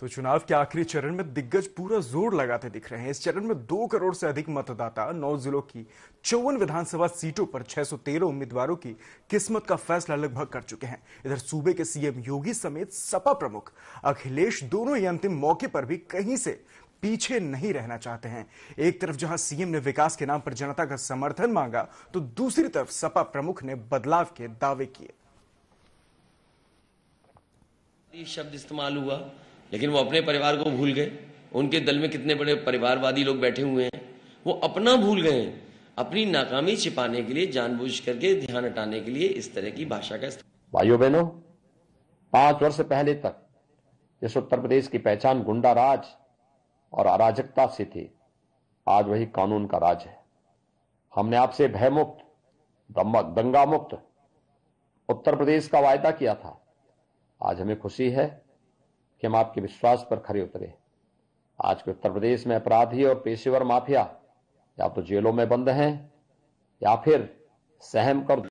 तो चुनाव के आखिरी चरण में दिग्गज पूरा जोर लगाते दिख रहे हैं इस चरण में दो करोड़ से अधिक मतदाता नौ जिलों की चौवन विधानसभा सीटों पर 613 उम्मीदवारों की किस्मत का फैसला लगभग कर चुके हैं इधर सूबे के सीएम योगी समेत सपा प्रमुख अखिलेश दोनों ही अंतिम मौके पर भी कहीं से पीछे नहीं रहना चाहते हैं एक तरफ जहां सीएम ने विकास के नाम पर जनता का समर्थन मांगा तो दूसरी तरफ सपा प्रमुख ने बदलाव के दावे किए शब्द इस्तेमाल हुआ लेकिन वो अपने परिवार को भूल गए उनके दल में कितने बड़े परिवारवादी लोग बैठे हुए हैं वो अपना भूल गए अपनी नाकामी छिपाने के लिए जानबूझ करके ध्यान हटाने के लिए इस तरह की भाषा का भाइयों बहनों पांच वर्ष पहले तक जिस उत्तर प्रदेश की पहचान गुंडा राज और अराजकता से थी आज वही कानून का राज है हमने आपसे भयमुक्त दंगा मुक्त उत्तर प्रदेश का वायदा किया था आज हमें खुशी है कि हम आपके विश्वास पर खरे उतरे आज के उत्तर प्रदेश में अपराधी और पेशेवर माफिया या तो जेलों में बंद हैं या फिर सहम कर